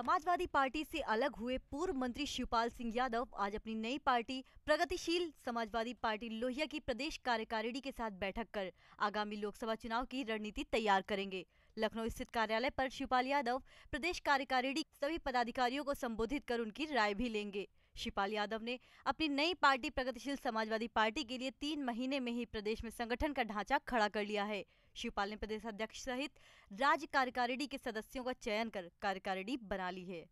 Samajwadi party से अलग हुए पूर्व मंत्री शिवपाल सिंह यादव आज अपनी नई पार्टी प्रगतिशील समाजवादी पार्टी लोहिया की प्रदेश कार्यकारिणी के साथ बैठक कर आगामी लोकसभा चुनाव की रणनीति तैयार करेंगे लखनऊ स्थित कार्यालय पर शिवपाल यादव प्रदेश कार्यकारिणी सभी पदाधिकारियों को संबोधित कर उनकी राय भी लेंगे शिवपाल यादव ने अपनी नई पार्टी प्रगतिशील समाजवादी पार्टी के लिए तीन महीने में ही प्रदेश में संगठन का ढांचा खड़ा कर लिया है शिवपाल ने प्रदेश अध्यक्ष सहित राज्य कार्यकारिणी के सदस्यों का चयन कर कार्यकारिणी बना ली है